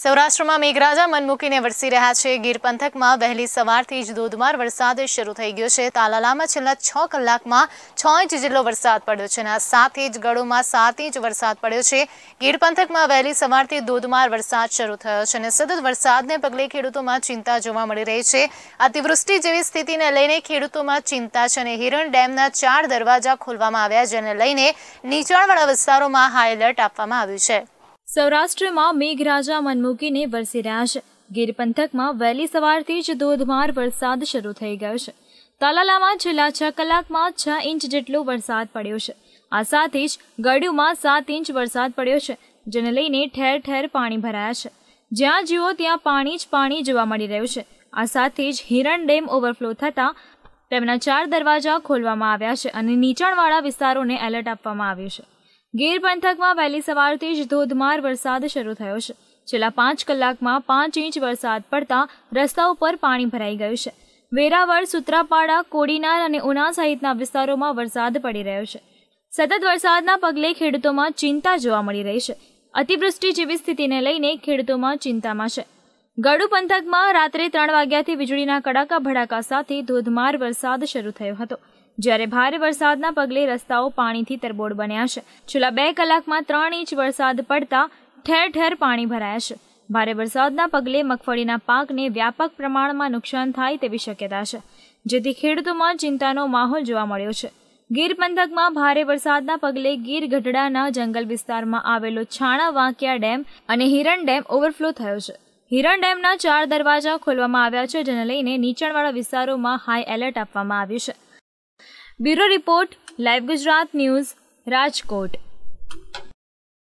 સૌરાષ્ટ્રમાં મેઘરાજા મનમૂકીને વરસી રહ્યા છે ગીર પંથકમાં વહેલી સવારથી જ ધોધમાર વરસાદ શરૂ થઈ ગયો છે તાલાલામાં છેલ્લા છ કલાકમાં છ ઇંચ જેટલો વરસાદ પડ્યો છે અને સાત જ ગળોમાં સાત ઇંચ વરસાદ પડ્યો છે ગીર પંથકમાં વહેલી સવારથી ધોધમાર વરસાદ શરૂ થયો છે અને સતત વરસાદને પગલે ખેડૂતોમાં ચિંતા જોવા મળી રહી છે અતિવૃષ્ટિ જેવી સ્થિતિને લઈને ખેડૂતોમાં ચિંતા છે અને હિરણ ડેમના ચાર દરવાજા ખોલવામાં આવ્યા જેને લઈને નીચાણવાળા વિસ્તારોમાં હાઈ એલર્ટ આપવામાં આવ્યું છે સૌરાષ્ટ્રમાં મેઘરાજા મનમૂકીને વરસી રહ્યા છે ગીર પંથકમાં વહેલી સવારથી જ ધોધમાર વરસાદ શરૂ થઈ ગયો છે તાલાલામાં છેલ્લા છ કલાકમાં છ ઇંચ જેટલો વરસાદ પડ્યો છે આ સાથે જ ગળ્યુમાં સાત ઇંચ વરસાદ પડ્યો છે જેને લઈને ઠેર ઠેર પાણી ભરાયા છે જ્યાં જુઓ ત્યાં પાણી જ પાણી જોવા મળી રહ્યું છે આ સાથે જ હિરણ ડેમ ઓવરફ્લો થતા તેમના ચાર દરવાજા ખોલવામાં આવ્યા છે અને નીચાણવાળા વિસ્તારોને એલર્ટ આપવામાં આવ્યું છે ગીર પંથકમાં વહેલી સવારથી જ ધોધમાર વરસાદ શરૂ થયો છે છેલ્લા પાંચ કલાકમાં પાંચ ઇંચ વરસાદ પડતા રસ્તા ઉપર પાણી ભરાઈ ગયું છે વેરાવળ સુત્રાપાડા કોડીનાર અને ઉના સહિતના વિસ્તારોમાં વરસાદ પડી રહ્યો છે સતત વરસાદના પગલે ખેડૂતોમાં ચિંતા જોવા મળી રહી છે અતિવૃષ્ટિ જેવી સ્થિતિને લઈને ખેડૂતોમાં ચિંતામાં છે ગડુ પંથકમાં રાત્રે ત્રણ વાગ્યાથી વીજળીના કડાકા ભડાકા સાથે ધોધમાર વરસાદ શરૂ થયો હતો જ્યારે ભારે વરસાદના પગલે રસ્તાઓ પાણીથી તરબોળ બન્યા છે છેલ્લા બે કલાકમાં ત્રણ ઇંચ વરસાદ પડતા ઠેર ઠેર પાણી ભરાયા છે ભારે વરસાદના પગલે મગફળીના પાકને વ્યાપક પ્રમાણમાં નુકસાન થાય તેવી શક્યતા છે જેથી ખેડૂતોમાં ચિંતાનો માહોલ જોવા મળ્યો છે ગીર પંથકમાં ભારે વરસાદના પગલે ગીર ગઢડાના જંગલ વિસ્તારમાં આવેલો છાણા વાંકિયા ડેમ અને હિરણ ડેમ ઓવરફ્લો થયો છે હિરણ ડેમના ચાર દરવાજા ખોલવામાં આવ્યા છે જેને લઈને નીચાણવાળા વિસ્તારોમાં હાઈ એલર્ટ આપવામાં આવ્યું છે bureau report live Gujarat news Rajkot